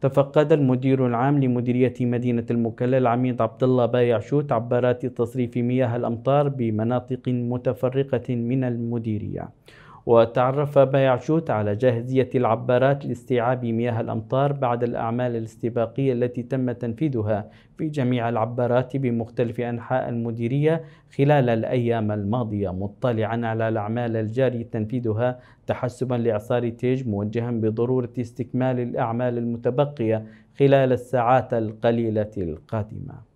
تفقد المدير العام لمديرية مدينة المكلا العميد عبد الله بايع شوت عبارات تصريف مياه الأمطار بمناطق متفرقة من المديرية وتعرف بايعشوت على جاهزية العبارات لاستيعاب مياه الأمطار بعد الأعمال الاستباقية التي تم تنفيذها في جميع العبارات بمختلف أنحاء المديرية خلال الأيام الماضية مطلعا على الأعمال الجاري تنفيذها تحسبا لإعصار تيج موجها بضرورة استكمال الأعمال المتبقية خلال الساعات القليلة القادمة.